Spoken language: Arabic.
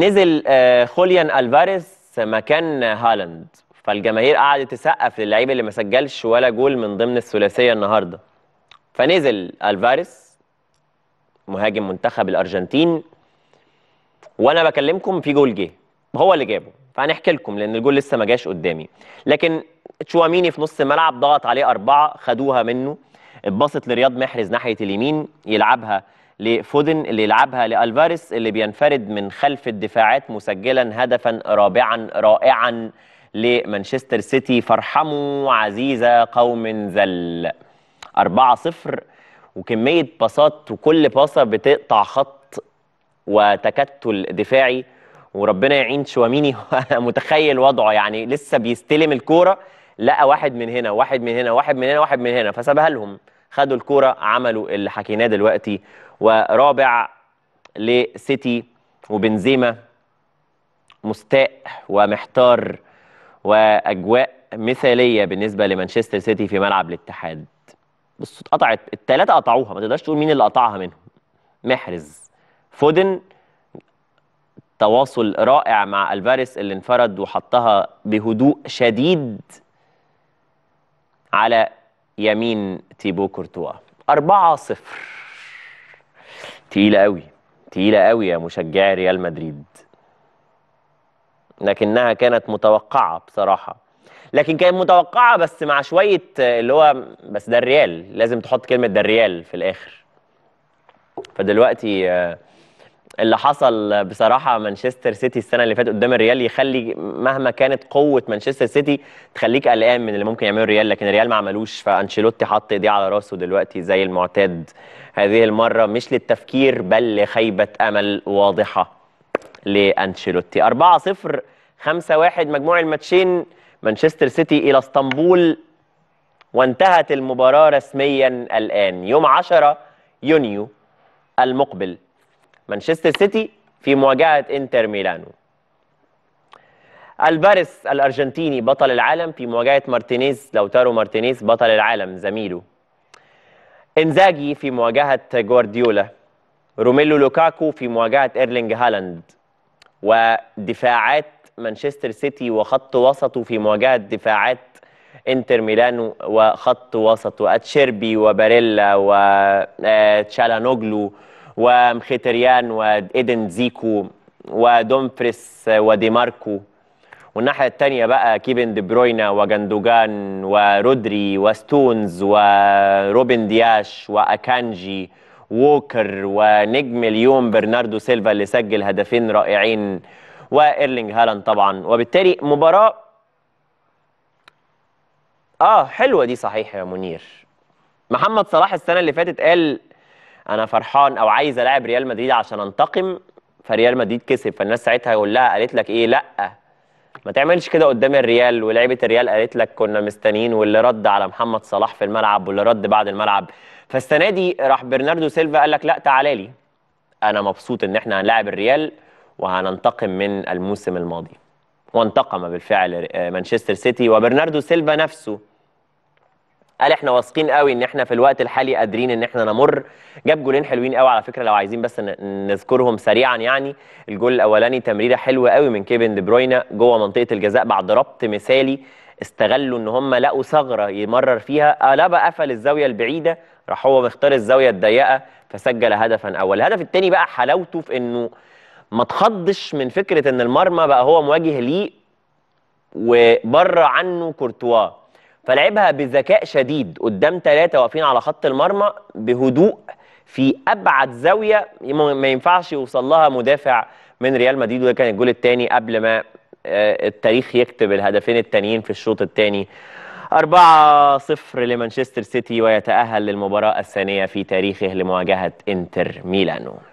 نزل آه، خوليان الفاريز مكان هالاند فالجماهير قعدت تسقف للعيب اللي ما سجلش ولا جول من ضمن الثلاثيه النهارده فنزل الفاريز مهاجم منتخب الارجنتين وانا بكلمكم في جول جه هو اللي جابه فهنحكي لكم لان الجول لسه ما جاش قدامي لكن تشواميني في نص الملعب ضغط عليه اربعه خدوها منه اتبسط لرياض محرز ناحيه اليمين يلعبها لفودن اللي يلعبها لالفاريس اللي بينفرد من خلف الدفاعات مسجلا هدفا رابعا رائعا لمانشستر سيتي فارحموا عزيزة قوم ذل 4-0 وكمية باصات وكل باصة بتقطع خط وتكتل دفاعي وربنا يعين شواميني متخيل وضعه يعني لسه بيستلم الكورة لقى واحد من هنا واحد من هنا واحد من هنا واحد من هنا فسابها لهم خدوا الكوره عملوا اللي حكيناه دلوقتي ورابع لسيتي وبنزيما مستاء ومحتار واجواء مثاليه بالنسبه لمانشستر سيتي في ملعب الاتحاد بص اتقطعت الثلاثه قطعوها ما تقدرش تقول مين اللي قطعها منهم محرز فودن تواصل رائع مع الفاريس اللي انفرد وحطها بهدوء شديد على يمين تيبو كورتوا 4 0 تقيلة قوي تقيلة قوي يا مشجعي ريال مدريد لكنها كانت متوقعة بصراحة لكن كانت متوقعة بس مع شوية اللي هو بس ده الريال لازم تحط كلمة ده الريال في الآخر فدلوقتي آه اللي حصل بصراحه مانشستر سيتي السنه اللي فاتت قدام الريال يخلي مهما كانت قوه مانشستر سيتي تخليك قلقان من اللي ممكن يعمله الريال لكن الريال ما عملوش فانشيلوتي حط ايديه على راسه دلوقتي زي المعتاد هذه المره مش للتفكير بل لخيبه امل واضحه لانشيلوتي 4 0 5 1 مجموع الماتشين مانشستر سيتي الى اسطنبول وانتهت المباراه رسميا الان يوم 10 يونيو المقبل مانشستر سيتي في مواجهة انتر ميلانو الباريس الارجنتيني بطل العالم في مواجهة مارتينيز لوتارو مارتينيز بطل العالم زميله انزاجي في مواجهة جوارديولا روميلو لوكاكو في مواجهة ايرلينج هالاند ودفاعات مانشستر سيتي وخط وسطه في مواجهة دفاعات انتر ميلانو وخط وسطه اتشيربي وباريلا وتشالانوجلو آه، ومخيتريان وإيدن زيكو ودومفريس وديماركو والناحية التانية بقى كيفن دي بروينا وجندوجان ورودري وستونز وروبن دياش وأكانجي ووكر ونجم اليوم برناردو سيلفا اللي سجل هدفين رائعين وايرلينج هالاند طبعا وبالتالي مباراه اه حلوه دي صحيح يا منير محمد صلاح السنه اللي فاتت قال انا فرحان او عايز الاعب ريال مدريد عشان انتقم فريال مدريد كسب فالناس ساعتها يقول لها قالت لك ايه لا ما تعملش كده قدام الريال ولعيبه الريال قالت لك كنا مستنيين واللي رد على محمد صلاح في الملعب واللي رد بعد الملعب فالسنه دي راح برناردو سيلفا قال لك لا تعالى لي انا مبسوط ان احنا هنلاعب الريال وهننتقم من الموسم الماضي وانتقم بالفعل آه، مانشستر سيتي وبرناردو سيلفا نفسه قال احنا واثقين قوي ان احنا في الوقت الحالي قادرين ان احنا نمر جاب جولين حلوين قوي على فكره لو عايزين بس نذكرهم سريعا يعني الجول الاولاني تمريره حلوه قوي من كيفن دي بروينا جوه منطقه الجزاء بعد ربط مثالي استغلوا ان هم لقوا ثغره يمرر فيها بقى قفل الزاويه البعيده راح هو مختار الزاويه الضيقه فسجل هدفا اول الهدف الثاني بقى حلاوته في انه ما تخضش من فكره ان المرمى بقى هو مواجه ليه وبره عنه كورتوا فلعبها بذكاء شديد قدام ثلاثه واقفين على خط المرمى بهدوء في ابعد زاويه ما ينفعش يوصل لها مدافع من ريال مدريد وده كان الجول الثاني قبل ما آه، التاريخ يكتب الهدفين الثانيين في الشوط الثاني 4-0 لمانشستر سيتي ويتأهل للمباراة الثانية في تاريخه لمواجهة انتر ميلانو